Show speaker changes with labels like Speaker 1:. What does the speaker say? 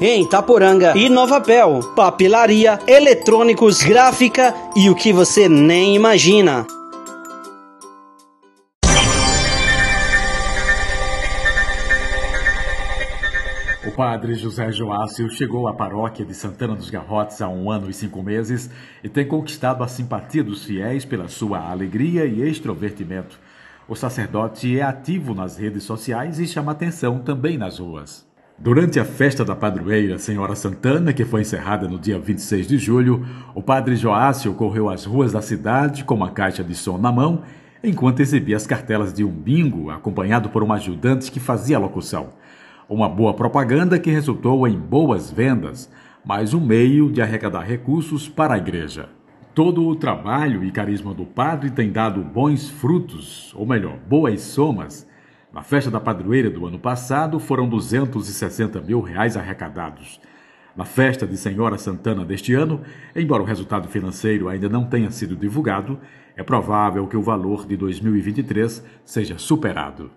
Speaker 1: em Itaporanga e Novapel, papelaria, eletrônicos, gráfica e o que você nem imagina.
Speaker 2: O padre José Joácio chegou à paróquia de Santana dos Garrotes há um ano e cinco meses e tem conquistado a simpatia dos fiéis pela sua alegria e extrovertimento. O sacerdote é ativo nas redes sociais e chama atenção também nas ruas. Durante a festa da padroeira Senhora Santana, que foi encerrada no dia 26 de julho, o padre Joácio correu às ruas da cidade com uma caixa de som na mão, enquanto exibia as cartelas de um bingo, acompanhado por um ajudante que fazia a locução. Uma boa propaganda que resultou em boas vendas, mas um meio de arrecadar recursos para a igreja. Todo o trabalho e carisma do padre tem dado bons frutos, ou melhor, boas somas, na festa da padroeira do ano passado, foram 260 mil reais arrecadados. Na festa de Senhora Santana deste ano, embora o resultado financeiro ainda não tenha sido divulgado, é provável que o valor de 2023 seja
Speaker 3: superado.